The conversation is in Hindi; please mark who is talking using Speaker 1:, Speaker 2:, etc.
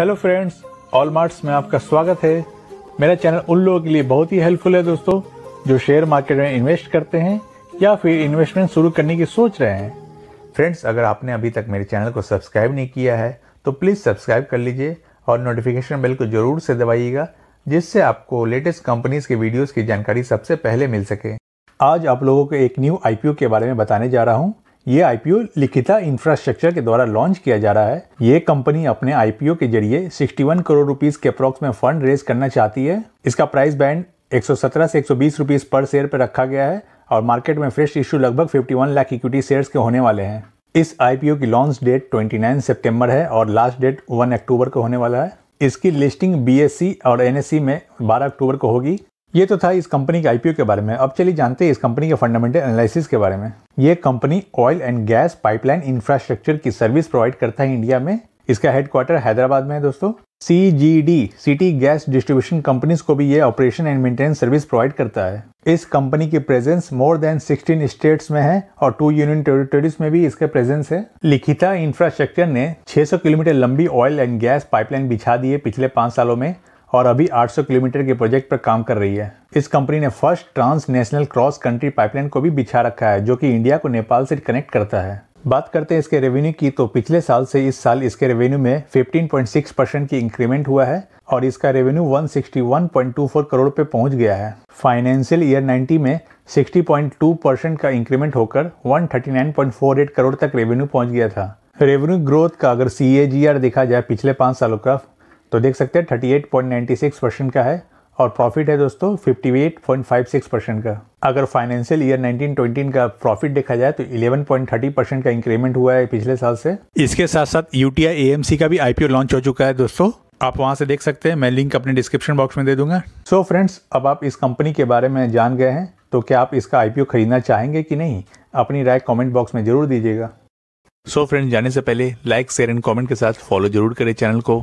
Speaker 1: हेलो फ्रेंड्स ऑल मार्ट्स में आपका स्वागत है मेरा चैनल उन लोगों के लिए बहुत ही हेल्पफुल है दोस्तों जो शेयर मार्केट में इन्वेस्ट करते हैं या फिर इन्वेस्टमेंट शुरू करने की सोच रहे हैं फ्रेंड्स अगर आपने अभी तक मेरे चैनल को सब्सक्राइब नहीं किया है तो प्लीज़ सब्सक्राइब कर लीजिए और नोटिफिकेशन बेल को ज़रूर से दबाइएगा जिससे आपको लेटेस्ट कंपनीज के वीडियोस की जानकारी सबसे पहले मिल सके आज आप लोगों को एक न्यू आईपीओ के बारे में बताने जा रहा हूँ ये आईपीओ लिखिता इंफ्रास्ट्रक्चर के द्वारा लॉन्च किया जा रहा है ये कंपनी अपने आईपीओ के जरिए 61 करोड़ रुपीस के अप्रोक्स में फंड रेज करना चाहती है इसका प्राइस बैंड 117 से 120 रुपीस पर शेयर पर रखा गया है और मार्केट में फ्रेश इश्यू लगभग 51 लाख इक्विटी शेयर्स के होने वाले हैं इस आईपीओ की लॉन्च डेट 29 सितंबर है और लास्ट डेट 1 अक्टूबर को होने वाला है इसकी लिस्टिंग बीएससी e और एनएससी e में 12 अक्टूबर को होगी ये तो था इस कंपनी के आईपीओ के बारे में अब चलिए जानते हैं इस कंपनी के फंडामेंटल एनालिसिस के बारे में ये company oil and gas pipeline infrastructure की सर्विस प्रोवाइड करता है इंडिया में इसका हेडक्वार्टर हैदराबाद में है दोस्तों C G D city gas distribution companies को भी ये operation and maintenance service provide करता है इस कंपनी की प्रेजेंस मोर देन 16 स्टेट्स में है और टू यूनियन टेरिटोरीज में भी इसका प्रेजेंस है लिखिता इंफ्रास्ट्रक्चर ने 600 किलोमीटर लंबी ऑयल एंड गैस पाइपलाइन बिछा दी है पिछले पांच सालों में और अभी 800 किलोमीटर के प्रोजेक्ट पर काम कर रही है इस कंपनी ने first transnational cross country pipeline को भी बिछा रखा है जो कि इंडिया को नेपाल से कनेक्ट करता है बात करते हैं इसके रेवेन्यू की तो पिछले साल से इस साल इसके रेवेन्यू में 15.6 परसेंट की इंक्रीमेंट हुआ है और इसका रेवेन्यू 161.24 करोड़ पे पहुंच गया है फाइनेंशियल ईयर 90 में 60.2 परसेंट का इंक्रीमेंट होकर 139.48 करोड़ तक रेवेन्यू पहुंच गया था रेवेन्यू ग्रोथ का अगर सी देखा जाए पिछले पाँच सालों का तो देख सकते हैं 38.96 परसेंट का है और प्रॉफिट है दोस्तों 58.56 परसेंट का अगर फाइनेंशियल ईयर 1920 का प्रॉफिट देखा जाए तो 11.30 परसेंट का इंक्रीमेंट हुआ है पिछले साल से इसके साथ साथ यूटीआई एएमसी का भी आईपीओ लॉन्च हो चुका है दोस्तों आप वहां से देख सकते हैं मैं लिंक अपने डिस्क्रिप्शन बॉक्स में दे दूंगा सो so फ्रेंड्स अब आप इस कंपनी के बारे में जान गए हैं तो क्या आप इसका आईपीओ खरीदना चाहेंगे कि नहीं अपनी राय कमेंट बॉक्स में जरूर दीजिएगा सो so फ्रेंड्स जाने से पहले लाइक शेयर एंड कमेंट के साथ फॉलो जरूर करें चैनल को